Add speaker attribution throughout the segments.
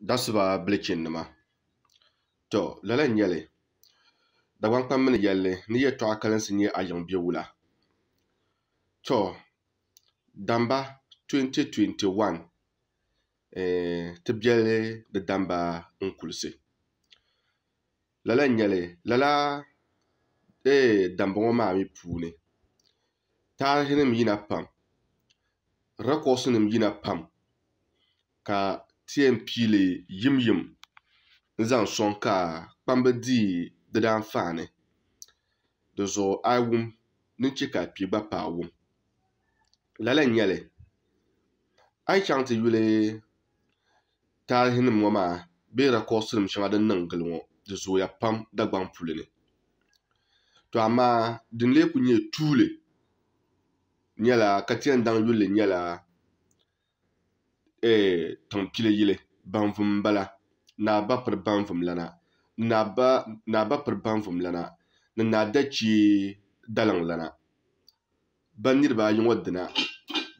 Speaker 1: Das va ble chen nima. To, lalè nyele. Da wankman mè nyele, nyeye to akalans nye a yon biwou la. To, damba 2021. E, eh, te bjelè de damba an kulise. Lalè nyele. Lalè, e, eh, damba waman amipvouni. Taljen mwen jina pam. Rekosnen mwen jina pam. Ka... ti yɛn piili yim yim n zaŋ sɔŋ ka kpamba di di daa anfaani di zuɣu a yi wum ni chɛ ka kpee gba paai wum lala n nyɛli a yi chɛŋ ti yuli taarihi nim ŋɔ maa bee rakɔɔsi nim shɛŋa din niŋ gili ŋɔ di zooya pam dagbaŋ puli ni to amaa din lee ku nyɛ tuuli nyɛla ka ti daŋ yulli nyɛla E, eh, tanpile yile, banfoum bala, naba pr banfoum lana, naba pr banfoum lana, nan nade chi dalang lana. Ban nirba yon wad dana,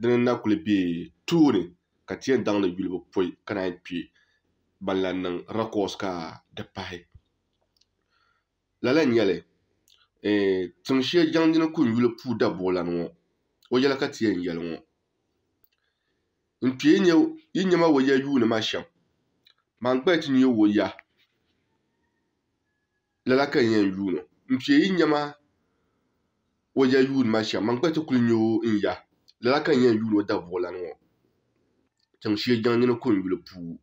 Speaker 1: dana nan akoule bi toure, katien dan de yule pouy, kanay pi, ban lan nan rakous ka depay. Lala nyele, e, eh, tanshiye jan di nan kou yule pou dabola nou, oye la katien nyele nou. n kpɛ yi ma wa ya yuuni maa shɛm ban kpaya ti nyɛ wo ya lala ka n yɛn yuuni n kpɛ yi nyɛma wa ya yuuni maa shɛm ban kpaya ti kuli nyɛ n ya lala ka n yɛn yuuni o da buɣula ni ŋɔ tiŋ shee jɛŋ ni ko n yuli puu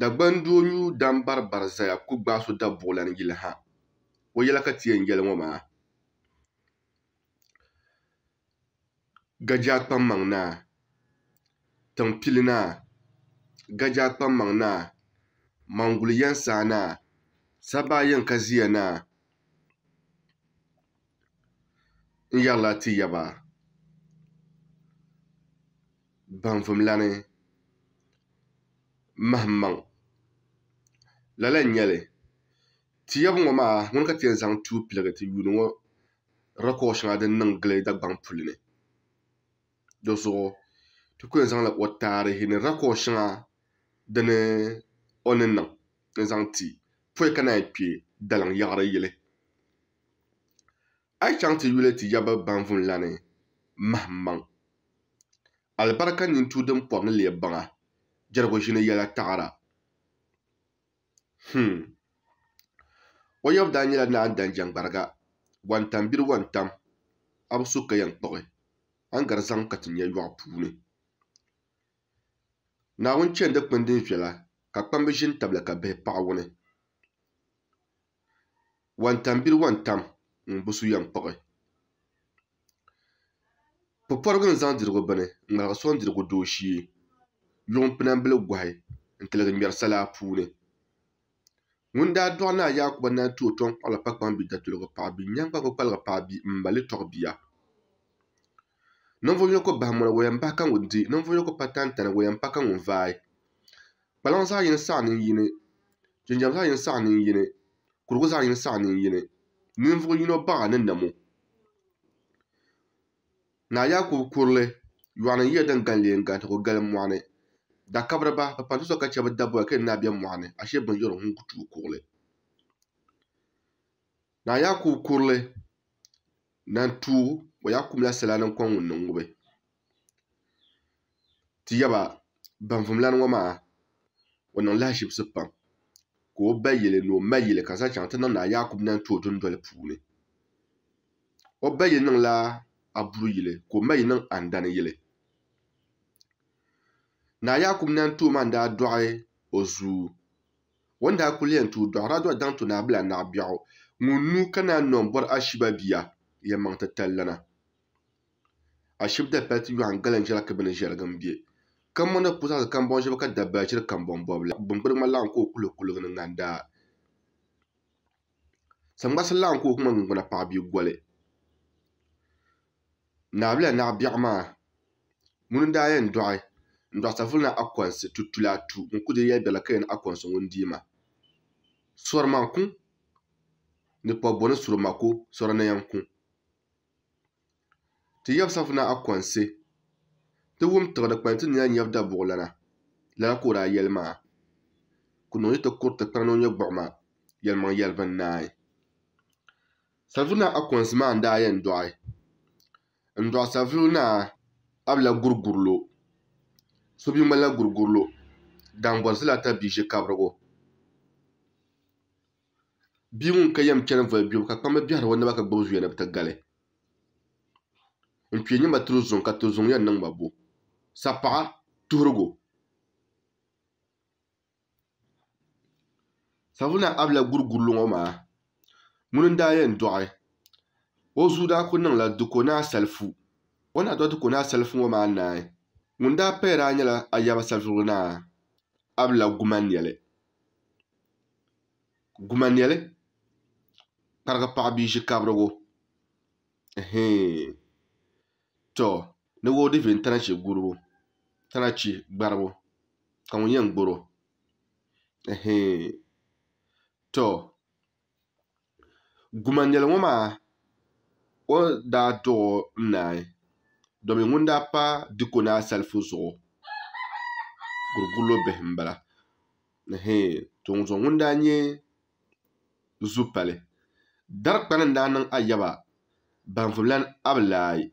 Speaker 1: dagban doonyu dan bari bari zaya ku gbaai so da buɣula ni yili ha o yɛla ka ti yɛn yɛli ŋɔ maa gajaakpa maŋ naa Tiŋpili naa gaja kpaŋmaŋ naa manguli yɛnsaa naa sabba ayi n ka ʒiya naa n yɛrila ti yaba banvum lani mahim maŋ lala n nyɛli ti yabu ŋɔ maa ŋuni ka yɛn zaŋ tuui piligi ti yuuni ŋɔ rakood shɛŋa din niŋ gili dagbaŋ puli ni di zuɣu ti ku zaŋla o taarihi ni rakɔɔ shɛŋa dini o ni niŋ n zaŋ ti pɔi ka e yi kpe daliŋ yaɣari yili a yi e chaŋ ti yuli ti yaba ban vun la ni mahim maŋ alibarika nintuu din pɔbi ni leei baŋa jɛrigu ʒini yɛla taɣara hmm o yabu daa nyɛla naan dan jɛngbariga wantam biri wantam a bi su ka yɛn kpuɣi An gari zaŋ ka ti nyɛ yɔɣu puuni Naawuni chɛni dikpuni din viɛla ka kpamba ʒini tabili ka bihi paɣi wuni wantambili wantam bi su yɛn kpuɣi Pupɔrigu n-zaŋ dirigu bini n-ŋmaligi dirigu doo shee yuŋ bili gɔhi n-tiligi ŋmɛri salaa puuni ŋuni daa dɔɣi Naa Yaakuba nani ti o tɔn la pa kpaŋ bidatuliga paɣa binyɛŋgba kpukpaliga paɣa bia n ma li tɔɣi bia Ninvuɣu yino ku bahi mɔri o yɛn bahi ka ŋun di ninvuɣu yino ku pa tantana o yɛn pa ka ŋun vaai kpalaŋ zaɣ yini saɣa nin yini jinjɛm zaɣ yini saɣa nin yini kurigu zaɣ yini saɣa nin yini ninvuɣu yino baɣa ni namo naayaakubu kurili yoɣani yiya din gani leen gati ka o gali moɣani da kabiriba bi pa tuso ka chɛ bi daboya ka di naa bɛ A ashee bin yori n ku tuui kuɣuli naayaakubu kurili nan tuu o yaa kumla sila din ko ŋun niŋ ŋubi ti yaba ban vumlani ŋɔ maa o niŋ lahashibsi pam ka o ba yili ni o ma yili ka zaŋ chaŋ ti niŋ naa yaakub ni o dundoli puuni o ba yili niŋla aburu yili ka o ma yili niŋ andani yili naa yaakub ni o man daa doɣi o zuu o ni daa kuli ku lɛn tooi doɣara doɣi daŋ to naa bila naɣ biɛɣu ŋun nuu ka naan nɔ n bɔri ashiba bia yɛlimaŋ titali lana ashibiti ti yohan galan shɛli ka bi ni ʒɛrigi n bɛ ka muni pusaɣasi kanbɔŋ shɛbi ka dabali shiri kanbɔŋ bɔbili binkpirima laɣim ka o kuli kuligi ni ŋandaa saŋmarisi laɣim ka o kuma ŋungbuna paɣa bia goli naabila naɣa biɛɣu maa ŋuni daa yɛn dɔɣi n dɔɣi safuli na akɔnsi tutuli tu n ku deei biɛla ka yɛn akɔnsi ŋun dii maa sɔri maa n ku ni pɔbɔ ni suri ma ko sɔri ni yɛn ku Ti yɛbisira funa akɔnsi ti wum tiɣiri kpani ti ni na da Dabuɣu lana, lala ka o daa yɛli maa, ku niŋ ni ti kuriti kpani ni o nya gbuɣima yɛlimaŋ yɛlibu n-naai. Salivina akɔnsi maa n-daa yɛn dɔɣi. N-dɔɣi Salivina abila gurigurilo. So bi ŋmanila gurigurilo dambɔri zila ta bia ʒi kabirigu. Bia ŋun ka yɛm chani voli biɛbu ka kpamba biɛhiri wa naba ka gbubi zuya ni bi ti gali. n kpe nyɛma tiri zuŋ ka tiri zuŋ yɛn niŋ ma bo sapaɣa tuhurigu sabula abila guri gurili ŋɔ maa ŋuni n daa yɛn dɔɣi o zuu daa ku niŋla diko naa salifu o na dɔ diko naa salifu ŋɔ maa naai ŋun daa paya daa nyɛla ayaba salifurigu naa abila guma nɛli guma nɛli kparigi paɣa bia ʒi kabirigu to ni woodivɛ n tana shɛ gburibu tana shɛ gbaribu ka ŋun yɛn to guma nyɛli ŋɔ o da duɣu na naai domi ŋun daa pa diko naa salifu zuɣu gurigulo bihi n bala to ŋun zuɣu ŋun daa nyɛ zupali dari kpani n daa niŋ ayaba banvulani abilaayi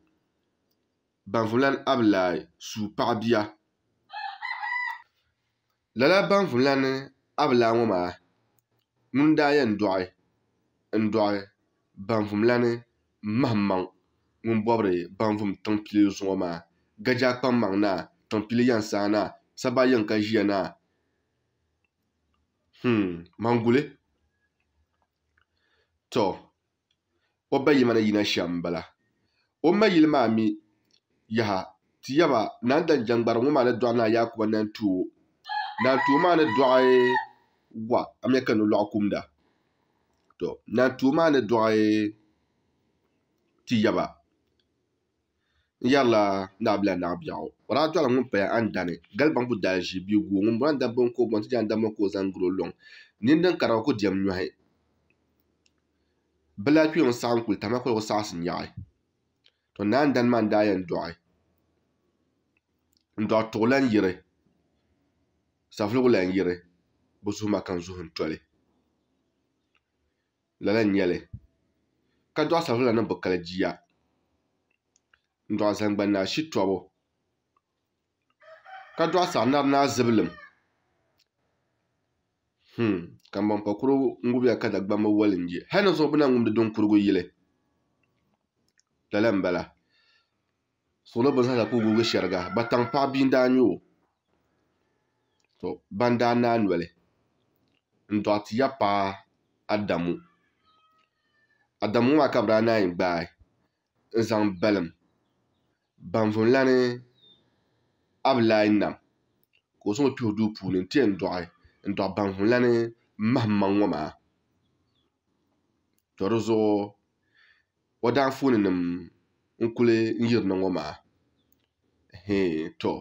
Speaker 1: Banvoum lan ablay sou parabia. Lala banvoum lan ablay wama. Munda yon doye. Ndoye. Banvoum lan maman. Mwen bobre banvoum tanpile yon wama. Gajakon man na. Tanpile yon sana. Sabayon kajye na. Hmm. Mangoule. To. O bayi manayina chanm bala. O mayil mami. yaha ti yaba nan dan jangbar mu maa ni dɔɣi naa nan tuwo nan tuwo ma ni dɔɣi wa amya kanu ka nolɔɣu to nan tuwo ma ni dɔɣi ti yaba na bla na naabiɛɣu wara dɔla ŋun paya a ni dani galibaŋ bu daa ʒi bia guo ŋun bɔna dabba ko bon ti janda dabba ko zaŋ giri nin dan kariga ku diɛm nyɔhi bi laa kpɛ ŋun tamako kuli tamya ka saɣisi nyaɣi to naan dani maa n daa yɛn dɔɣi n dɔɣi tuɣula n yiri safuligu la n yiri bi zuhi ma kan zuhi n toli lala n nyɛli ka dɔɣi safulila ni bi kali jiya n dɔɣi zahingbaŋ naa shitɔbu ka dɔɣi saɣinari naa zibilim hmm, ka ban pakuru n-ŋubiya ka dagbamba wali n-je hali ni zuɣu bɛ na ŋumdi dinkurigu yili lala m-bala salo bin zala ka o googi shɛriga bataŋ paɣa bia daa nyɛ o to ban daa naa noli n-dɔɣi ti ya paɣa Adamu Adamu maa ka bɛ daa yi gbaai n-zaŋ balim ban vunla ni Abdullahi nam ka o zaŋ o kpihi duu puuni n-ti yɛn dɔɣi ban vunla ni Mahimma ŋɔ maa to di zuɣu o daa anfooni nim n kuli yirina ŋo maa to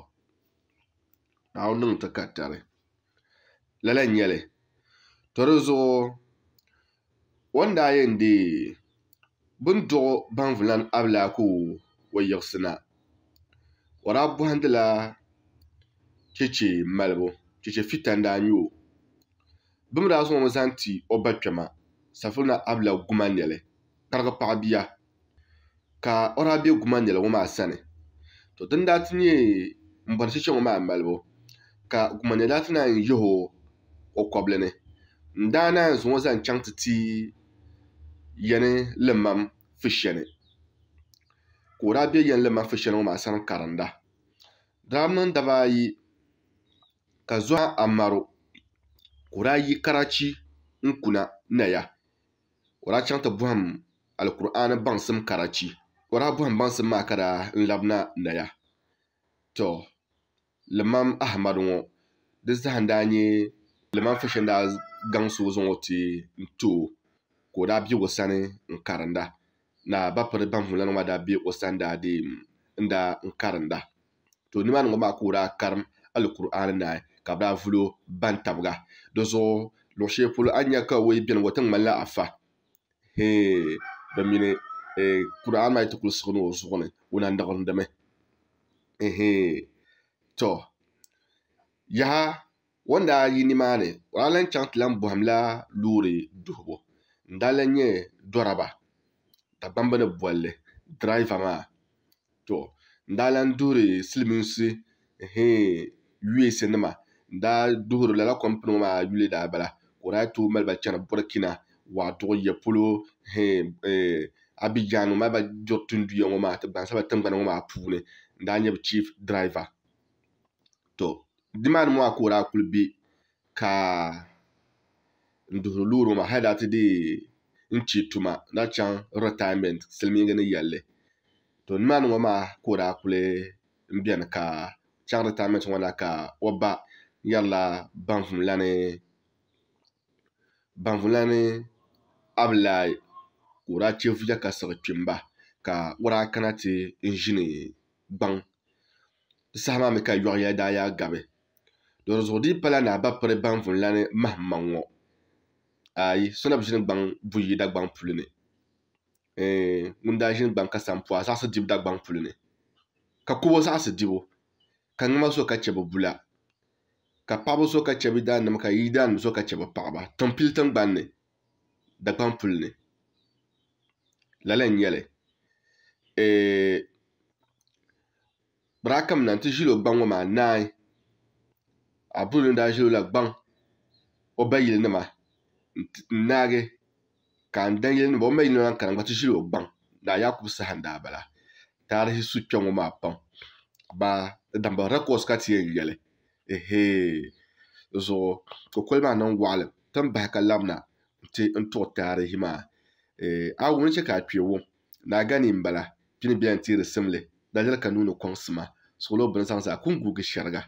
Speaker 1: naawuni niŋ ti ka tari lala n nyɛli to dizuɣu o ni daa yɛn deei bi ni duɣu ban vulan abilaaku o yiɣisi na o daa bɔhandila cheche malibu cheche fitanda n nyɛ o bi ni daa zaŋ o zaŋ ti o ba kpɛma safirina abila guma n karigi paɣa bia ka o daa bɛ guma niɛli ŋo maa sani to din daa ti nyɛ n bɔri chɛchɛ ŋo maa malibu ka guma niɛ daa ti naan yihi o kɔbili ni n daa naan zaŋ o zaŋ chaŋ ti ti yɛn' limam fu shɛli ka o daa bɛ yɛn limam fu ŋɔ ŋo maa sani karinda daa mini ayi ka zoɣa amaro ka o daa yi karachi n kuna naya o daa chaŋ ti bɔhim alkur'ani baŋsim karachi wara buhim baŋsim maa ka daa n na naya to limam Ahmadu ŋo, di zahin daa nye limam fashin daa gaŋ soozi ŋɔ ti n ko ka o daa o sani n karinda na ba piri ban hulana maa daa bi o sani daa de n daa karinda to nimaani ŋɔ maa ka o daa karim alkur'ani naai ka bi daa vulo ban tabga di zuɣu luɣu shɛli polo a ni nyɛ ka o yi biɛni ŋɔ ti ŋmanila afa bamine qur'an ma yetokul sugni wo sugni wona ndagondame ehe to ya wanda yi nimaani walan chaŋ ti lan bɔhim la loori duhubu n daa lan nyɛ dɔraba dabambi to n daa lan duhuri silimiinsi yuesi nima n daa duhuri lala kompini maa bala ka o daa burkina waa ya polo eh, eh, abijan ŋun mali ba gbiri tinduya ŋo maa ti gbansabila tingbani ŋo maa puuni n daa nyɛ bi chiif diraiva to nimaani maa ka o kuli bɛ ka n duɣuri loori ŋo maa daa ti di n tuma na chɛŋ retirement silmiingi ni yɛlli to nimaani ŋo maa ka o daa kuli biɛni ka chɛŋ retirement ŋo na ka o ba yɛrila banvula ni Abla, kou ra te oufija kase repi mba. Ka, kou ra kanate enjine bang. Sama me ka yorya daya gabe. Do rezodi pala na bap pwede bang voun lane, ma man wou. Ay, son ap jenik bang vouye dag bang pwilune. E, eh, mwenda jenik bang kase ampwa. Sa se dibu dag bang pwilune. Ka koubo sa se dibu. Ka ngema sou kachebo bula. Ka pabou sou kachebi dan, nama ka idan mou sou kachebo parba. Tanpil tanpil tanpil tanpil tanpil tanpil. dagbaŋ puli ni lala n nyɛli biraa kam na n ti ʒili o gbaŋ ŋo maa naai abdul ni daa o la gbaŋ o ba yili nima naagi ka an dan nima o ma yili nima kana gba ti ʒili o gbaŋ naa yaakubu saha daa bala taarihi su kpɛ ŋo maa pam ba di dambaŋ rekods ka ti yɛn ehe zuɣu kokolima niŋ waɣali ti ni bahi ka ti n tuɣi taarihi maa eh, Awuni chɛ ka a kpɛwo gani n bala pini bɛni tiiri simli dali ka nuuni kɔŋsima suɣulo bini zaŋ zaa ku n guugi shɛriga